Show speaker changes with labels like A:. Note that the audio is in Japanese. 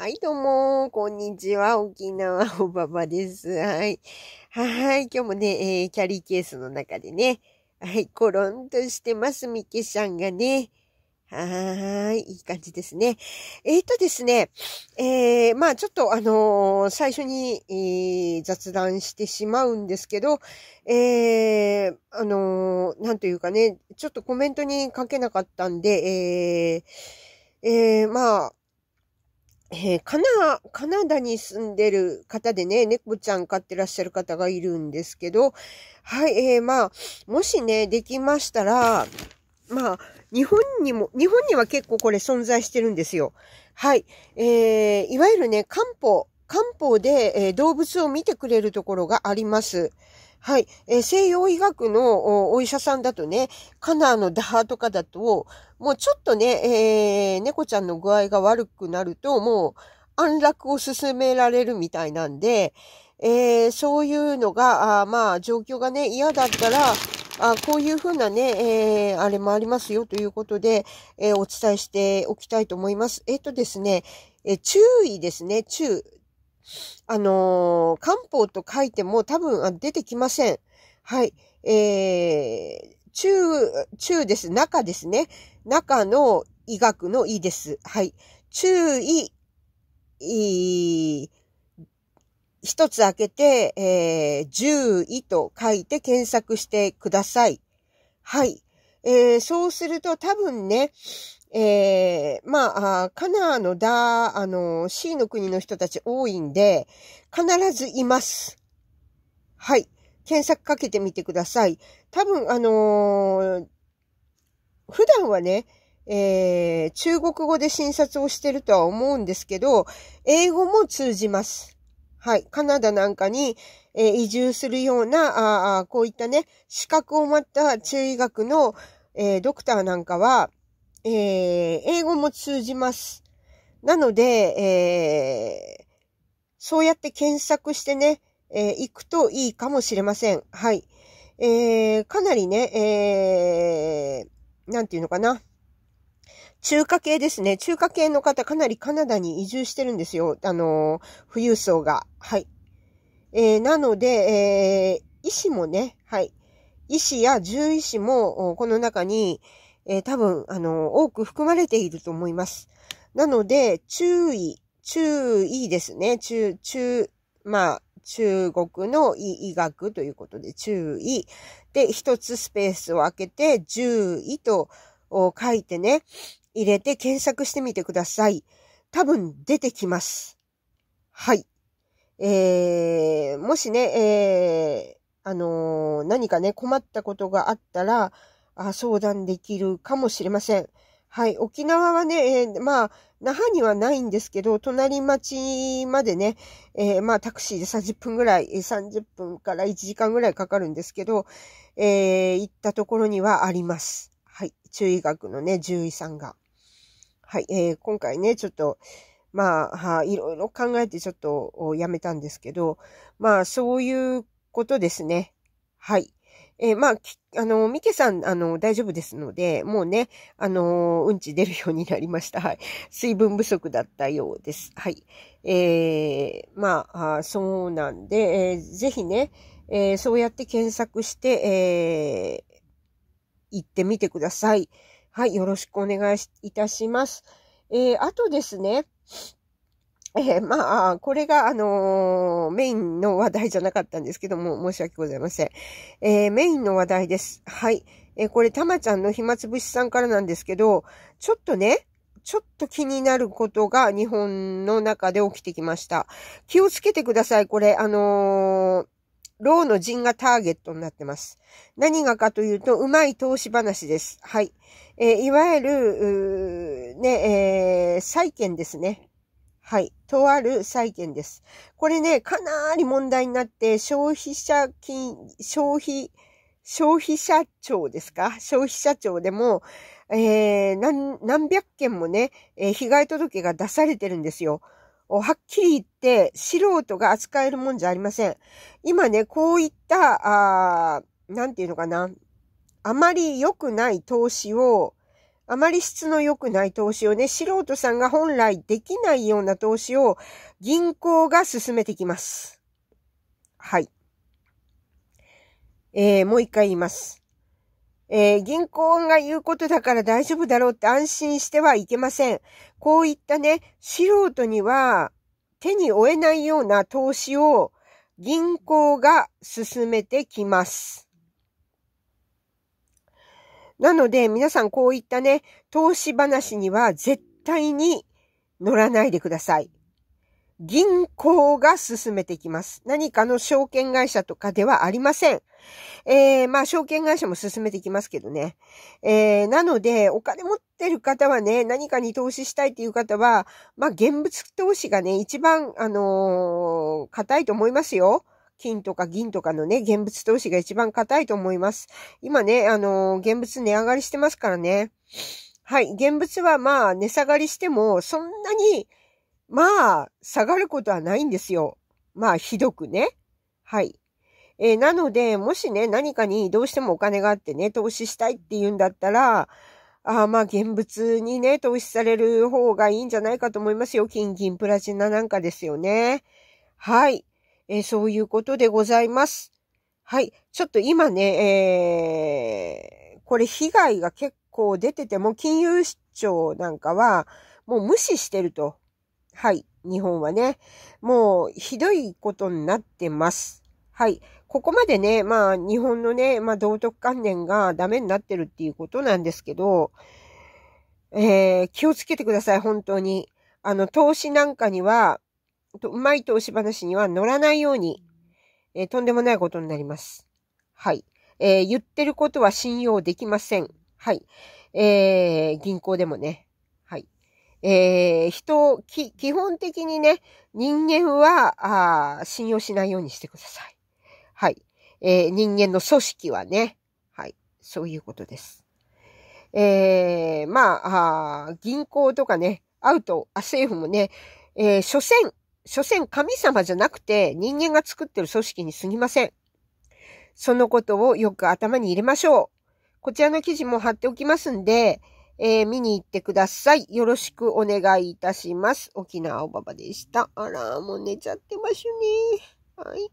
A: はい、どうも、こんにちは。沖縄おばばです。はい。はい、今日もね、えー、キャリーケースの中でね、はい、コロンとしてます、みけちゃんがね。はい、いい感じですね。えっ、ー、とですね、えー、まあちょっとあのー、最初に、えー、雑談してしまうんですけど、えー、あのー、なんというかね、ちょっとコメントに書けなかったんで、えー、えー、まあ、えー、カナ、カナダに住んでる方でね、猫ちゃん飼ってらっしゃる方がいるんですけど、はい、えー、まあ、もしね、できましたら、まあ、日本にも、日本には結構これ存在してるんですよ。はい。えー、いわゆるね、漢方、漢方で、えー、動物を見てくれるところがあります。はい。えー、西洋医学のお医者さんだとね、カナーのダーとかだと、もうちょっとね、えー、猫ちゃんの具合が悪くなると、もう安楽を勧められるみたいなんで、えー、そういうのが、あまあ、状況がね、嫌だったら、あこういうふうなね、えー、あれもありますよということで、えー、お伝えしておきたいと思います。えっ、ー、とですね、え注意ですね、注。あのー、漢方と書いても多分出てきません。はい。えー、中、中です。中ですね。中の医学の医です。はい。注意、一つ開けて、えー、獣医と書いて検索してください。はい。えー、そうすると多分ね、えー、まあ、カナーのダー、あの、C の国の人たち多いんで、必ずいます。はい。検索かけてみてください。多分、あのー、普段はね、えー、中国語で診察をしてるとは思うんですけど、英語も通じます。はい。カナダなんかに、えー、移住するような、あこういったね、資格を持った中医学の、えー、ドクターなんかは、えー、英語も通じます。なので、えー、そうやって検索してね、えー、行くといいかもしれません。はい。えー、かなりね、えー、なんていうのかな。中華系ですね。中華系の方、かなりカナダに移住してるんですよ。あのー、富裕層が。はい。えー、なので、えー、医師もね、はい。医師や獣医師も、この中に、えー、多分、あの、多く含まれていると思います。なので、注意、注意ですね。中、中、まあ、中国の医学ということで注意。で、一つスペースを空けて、注意と書いてね、入れて検索してみてください。多分出てきます。はい。えー、もしね、えー、あのー、何かね、困ったことがあったら、あ相談できるかもしれません。はい。沖縄はね、えー、まあ、那覇にはないんですけど、隣町までね、えー、まあ、タクシーで30分ぐらい、30分から1時間ぐらいかかるんですけど、えー、行ったところにはあります。はい。注意学のね、獣医さんが。はい。えー、今回ね、ちょっと、まあ、は、いろいろ考えてちょっとやめたんですけど、まあ、そういうことですね。はい。えー、まあ、あの、ミケさん、あの、大丈夫ですので、もうね、あの、うんち出るようになりました。はい。水分不足だったようです。はい。えー、まあ、あそうなんで、えー、ぜひね、えー、そうやって検索して、えー、行ってみてください。はい。よろしくお願いいたします。えー、あとですね、えー、まあ、これが、あのー、メインの話題じゃなかったんですけども、申し訳ございません。えー、メインの話題です。はい。えこれ、たまちゃんの暇つぶしさんからなんですけど、ちょっとね、ちょっと気になることが日本の中で起きてきました。気をつけてください。これ、あのローの陣がターゲットになってます。何がかというと、うまい投資話です。はい。えー、いわゆる、ね、えー、債券ですね。はい。とある債券です。これね、かなり問題になって、消費者金、消費、消費者庁ですか消費者庁でも、えー、何、何百件もね、えー、被害届が出されてるんですよ。はっきり言って、素人が扱えるもんじゃありません。今ね、こういった、あなんていうのかな。あまり良くない投資を、あまり質の良くない投資をね、素人さんが本来できないような投資を銀行が進めてきます。はい。えー、もう一回言います。えー、銀行が言うことだから大丈夫だろうって安心してはいけません。こういったね、素人には手に負えないような投資を銀行が進めてきます。なので、皆さんこういったね、投資話には絶対に乗らないでください。銀行が進めてきます。何かの証券会社とかではありません。えー、まあ、証券会社も進めてきますけどね。えー、なので、お金持ってる方はね、何かに投資したいっていう方は、まあ、現物投資がね、一番、あのー、硬いと思いますよ。金とか銀とかのね、現物投資が一番硬いと思います。今ね、あのー、現物値上がりしてますからね。はい、現物はまあ、値下がりしても、そんなに、まあ、下がることはないんですよ。まあ、ひどくね。はい。えー、なので、もしね、何かにどうしてもお金があってね、投資したいっていうんだったら、あまあ、現物にね、投資される方がいいんじゃないかと思いますよ。金銀プラチナなんかですよね。はい。えー、そういうことでございます。はい。ちょっと今ね、えー、これ被害が結構出てても、金融庁なんかは、もう無視してると。はい。日本はね。もう、ひどいことになってます。はい。ここまでね、まあ、日本のね、まあ、道徳観念がダメになってるっていうことなんですけど、えー、気をつけてください、本当に。あの、投資なんかには、うまい投資話には乗らないように、えー、とんでもないことになります。はい。えー、言ってることは信用できません。はい。えー、銀行でもね。はい。えー、人、き、基本的にね、人間は、あ信用しないようにしてください。はい。えー、人間の組織はね。はい。そういうことです。えー、まあ、あ銀行とかね、会うと、あ、政府もね、えー、所詮、所詮神様じゃなくて人間が作ってる組織にすぎません。そのことをよく頭に入れましょう。こちらの記事も貼っておきますんで、えー、見に行ってください。よろしくお願いいたします。沖縄おばばでした。あら、もう寝ちゃってますね。はい。